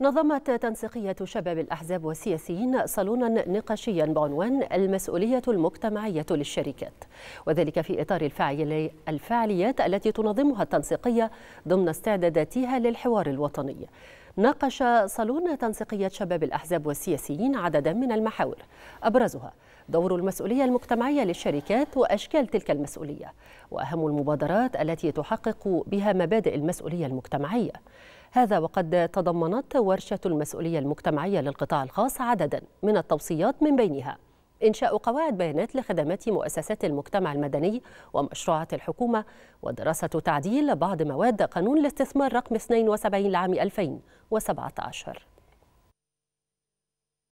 نظمت تنسيقية شباب الأحزاب والسياسيين صالونا نقاشيا بعنوان المسؤولية المجتمعية للشركات وذلك في إطار الفعاليات التي تنظمها التنسيقية ضمن استعداداتها للحوار الوطني ناقش صالون تنسيقية شباب الأحزاب والسياسيين عددا من المحاور أبرزها دور المسؤولية المجتمعية للشركات وأشكال تلك المسؤولية وأهم المبادرات التي تحقق بها مبادئ المسؤولية المجتمعية هذا وقد تضمنت ورشة المسؤولية المجتمعية للقطاع الخاص عددا من التوصيات من بينها إنشاء قواعد بيانات لخدمات مؤسسات المجتمع المدني ومشروعات الحكومة ودراسة تعديل بعض مواد قانون الاستثمار رقم 72 لعام 2017